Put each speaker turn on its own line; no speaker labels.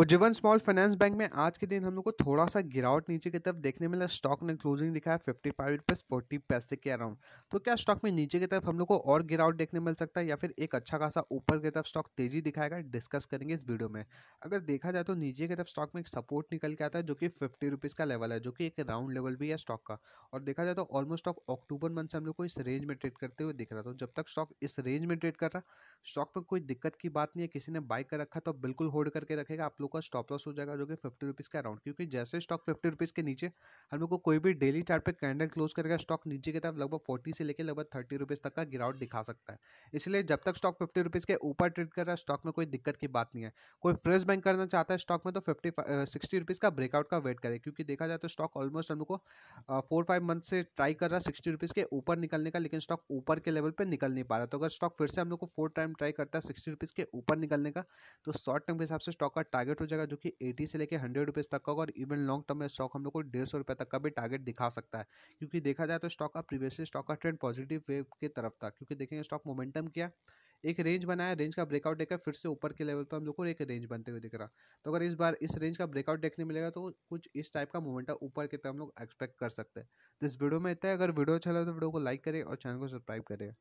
Ujjivan small finance bank में आज के दिन हम लोग को थोड़ा सा गिरावट नीचे की तरफ देखने मिला स्टॉक ने क्लोजिंग दिखा है फिफ्टी फाइव रुपीज फोर्टी पैसे के अराउंड तो क्या स्टॉक में नीचे की तरफ हम लोग को और गिरावट देखने मिल सकता है या फिर एक अच्छा खासा ऊपर की तरफ स्टॉक तेजी दिखाएगा डिस्कस करेंगे इस वीडियो में अगर देखा जाए तो नीचे की तरफ स्टॉक में एक सपोर्ट निकल के आता है जो कि फिफ्टी रुपीज़ का लेवल है जो कि एक राउंड लेवल भी है स्टॉक का और देखा जाए तो ऑलमोस्ट स्टॉक अक्टूबर मंथ से हम लोग को इस रेंज में ट्रेड करते हुए दिख रहा था जब तक स्टॉक इस रेंज में ट्रेड कर रहा स्टॉक में कोई दिक्कत की बात नहीं है किसी ने बाइक कर रखा तो बिल्कुल होल्ड करके रखेगा आप लोग लोगों का स्टॉप लॉस हो जाएगा जो कि फिफ्टी रुपीज़ के अराउंड क्योंकि जैसे स्टॉक फिफ्टी रुपीज़ के नीचे हम लोग को कोई भी डेली चार्ट पे कैंडल क्लोज करेगा स्टॉक नीचे की तरफ लगभग फोर्टी से लेकर लगभग थर्टी रुपीज़ तक का गिरावट दिखा सकता है इसलिए जब तक स्टॉक फिफ्टी रुपीज़ के ऊपर ट्रेड कर रहा है स्टॉक में कोई दिक्कत की बात नहीं है कोई फ्रेश बैंक करना चाहता है स्टॉक में तो फिफ्टी सिक्सटी रुपीज़ का ब्रेकआउट का वेट करे क्योंकि देखा जाए तो स्टॉक ऑलमोस्ट हम लोग को फोर फाइव मंथ से ट्राई कर रहा है सिक्सटी रुपीज़ के ऊपर निकलने का लेकिन स्टॉक ऊपर के लेवल पर निकल नहीं पा रहा तो अगर स्टॉक फिर से हम लोग को फोर टाइम ट्राई करता है सिक्सटी रुपीज़ के ऊपर निकलने का तो शॉर्ट टर्म के हिसाब से स्टॉक का टारगेट टारगेट हो जाएगा जो कि 80 से लेकर हंड्रेड रुपीज़ तक का होगा और इवन लॉन्ग टर्म में स्टॉक हम लोग को डेढ़ सौ रुपये तक का भी टारगेट दिखा सकता है क्योंकि देखा जाए तो स्टॉक का प्रीवियसली स्टॉक का ट्रेंड पॉजिटिव वेव की तरफ था क्योंकि देखेंगे स्टॉक मोमेंटम क्या एक रेंज बनाया रेंज का ब्रेकआउट देकर फिर से ऊपर के लेवल पर हम लोग को एक रेंज बनते हुए दिख रहा तो अगर इस बार इस रेंज का ब्रेकआउट देखने मिलेगा तो कुछ इस टाइप का मोमेंटम ऊपर की तरफ हम लोग एक्सपेक्ट कर सकते हैं तो इस वीडियो में इतना है अगर वीडियो अच्छा लगे तो वीडियो को लाइक करें और चैनल को सब्सक्राइब करें